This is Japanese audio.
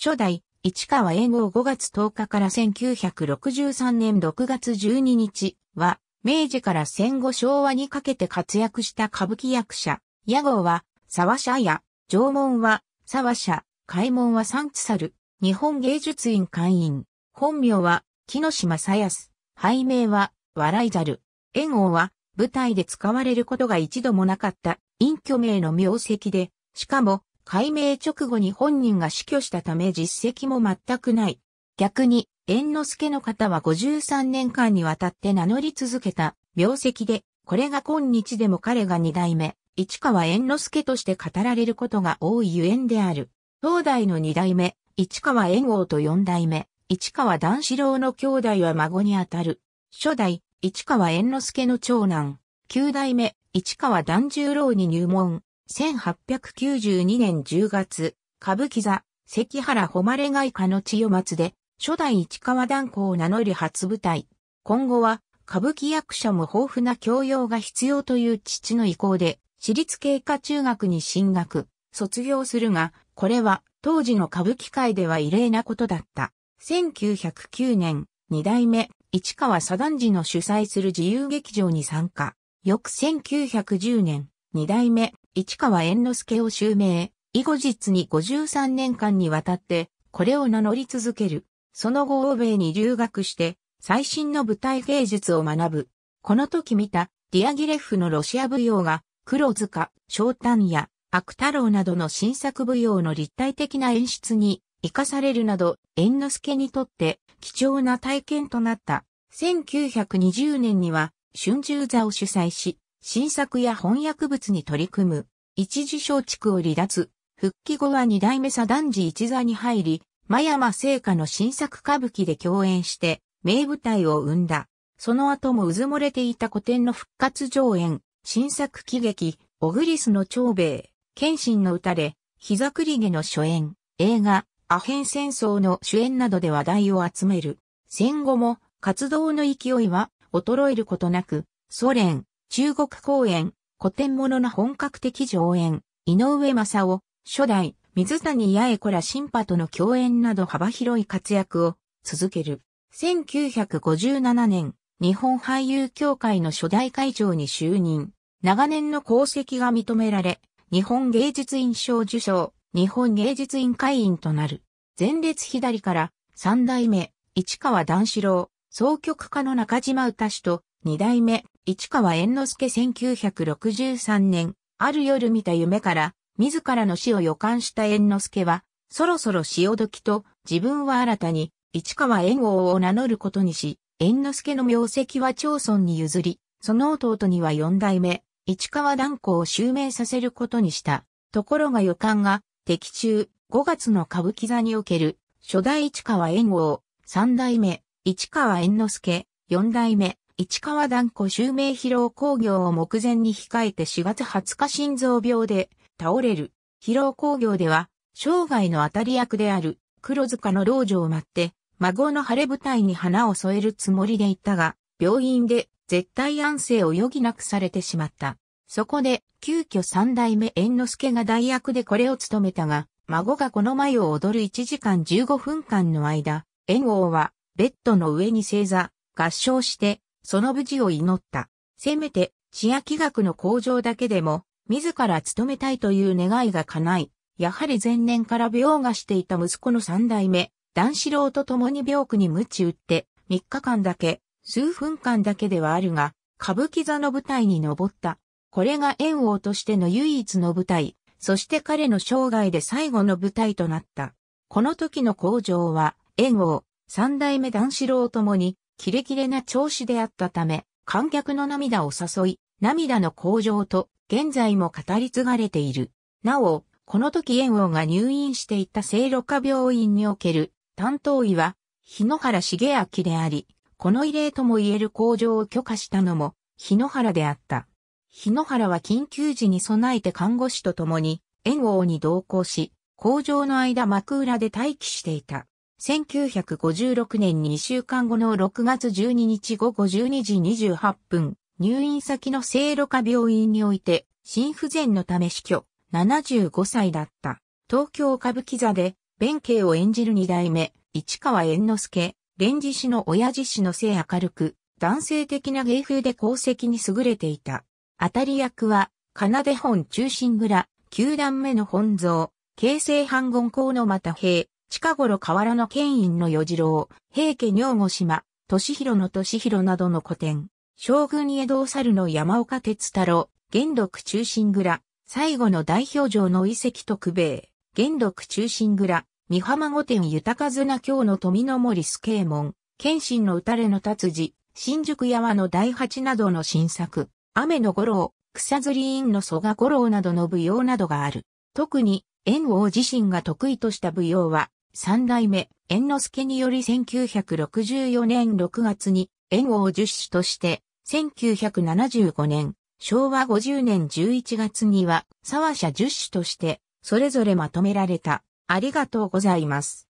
初代、市川英号5月10日から1963年6月12日は、明治から戦後昭和にかけて活躍した歌舞伎役者。屋号は、沢社や、縄文は、沢社、開門は三津猿、日本芸術院会員。本名は、木下島さやす。拝名は、笑い猿。英号は、舞台で使われることが一度もなかった、隠居名の名跡で、しかも、改名直後に本人が死去したため実績も全くない。逆に、猿之助の方は53年間にわたって名乗り続けた病跡で、これが今日でも彼が二代目、市川猿之助として語られることが多いゆえんである。東大の二代目、市川猿翁と四代目、市川段四郎の兄弟は孫にあたる。初代、市川猿之助の長男、九代目、市川段十郎に入門。1892年10月、歌舞伎座、関原誉外科の千代松で、初代市川断行を名乗る初舞台。今後は、歌舞伎役者も豊富な教養が必要という父の意向で、私立経過中学に進学、卒業するが、これは当時の歌舞伎界では異例なことだった。1909年、二代目、市川左段次の主催する自由劇場に参加。翌1910年、二代目、市川猿之助を襲名、以後実に53年間にわたって、これを名乗り続ける。その後欧米に留学して、最新の舞台芸術を学ぶ。この時見た、ディアギレフのロシア舞踊が、黒塚、翔丹や、悪太郎などの新作舞踊の立体的な演出に生かされるなど、猿之助にとって貴重な体験となった。1920年には、春秋座を主催し、新作や翻訳物に取り組む、一時小畜を離脱、復帰後は二代目佐男児一座に入り、真山聖華の新作歌舞伎で共演して、名舞台を生んだ。その後もうずもれていた古典の復活上演、新作喜劇、オグリスの長兵衛、謙信の歌で、膝栗毛の初演、映画、アヘン戦争の主演などで話題を集める。戦後も活動の勢いは衰えることなく、ソ連、中国公演、古典物の本格的上演、井上正夫、初代、水谷八重子ら新派との共演など幅広い活躍を続ける。1957年、日本俳優協会の初代会長に就任。長年の功績が認められ、日本芸術院賞受賞、日本芸術院会員となる。前列左から、三代目、市川段四郎、総曲家の中島歌志と、二代目、市川猿之助1963年、ある夜見た夢から、自らの死を予感した猿之助は、そろそろ潮時と、自分は新たに、市川猿王を名乗ることにし、猿之助の名跡は町村に譲り、その弟には四代目、市川断子を襲名させることにした。ところが予感が、敵中、5月の歌舞伎座における、初代市川猿王、三代目、市川猿之助、四代目、市川団子襲名疲労工業を目前に控えて4月20日心臓病で倒れる。疲労工業では、生涯の当たり役である黒塚の老女を待って、孫の晴れ舞台に花を添えるつもりでいたが、病院で絶対安静を余儀なくされてしまった。そこで、急遽三代目猿之助が代役でこれを務めたが、孫がこの前を踊る1時間15分間の間、猿王はベッドの上に正座、合唱してその無事を祈った。せめて、千秋学の向上だけでも、自ら勤めたいという願いが叶い、やはり前年から病がしていた息子の三代目、段四郎と共に病苦に鞭打って、三日間だけ、数分間だけではあるが、歌舞伎座の舞台に登った。これが縁王としての唯一の舞台、そして彼の生涯で最後の舞台となった。この時の工場は、縁王、三代目段四郎ともに、キレキレな調子であったため、観客の涙を誘い、涙の向上と現在も語り継がれている。なお、この時炎王が入院していた聖路加病院における担当医は、日野原茂明であり、この異例とも言える工場を許可したのも、日野原であった。日野原は緊急時に備えて看護師と共に、炎王に同行し、工場の間幕裏で待機していた。1956年2週間後の6月12日午後12時28分、入院先の聖路加病院において、心不全のため死去、75歳だった。東京歌舞伎座で、弁慶を演じる二代目、市川猿之助、連治氏の親父氏の性明るく、男性的な芸風で功績に優れていた。当たり役は、奏で本中心蔵、九段目の本蔵、京成半言校の又平、近頃河原の県院の与次郎、平家女吾島、年広の年広などの古典、将軍江戸猿の山岡哲太郎、元禄中心蔵、最後の代表城の遺跡特米、元禄中心蔵、三浜御殿豊か京の富の森助右衛門、謙信の打たれの達治、新宿山の第八などの新作、雨の五郎、草釣り院の蘇我五郎などの舞踊などがある。特に、猿王自身が得意とした舞踊は、三代目、猿之助により1964年6月に、猿王十種として、1975年、昭和50年11月には、沢社十種として、それぞれまとめられた。ありがとうございます。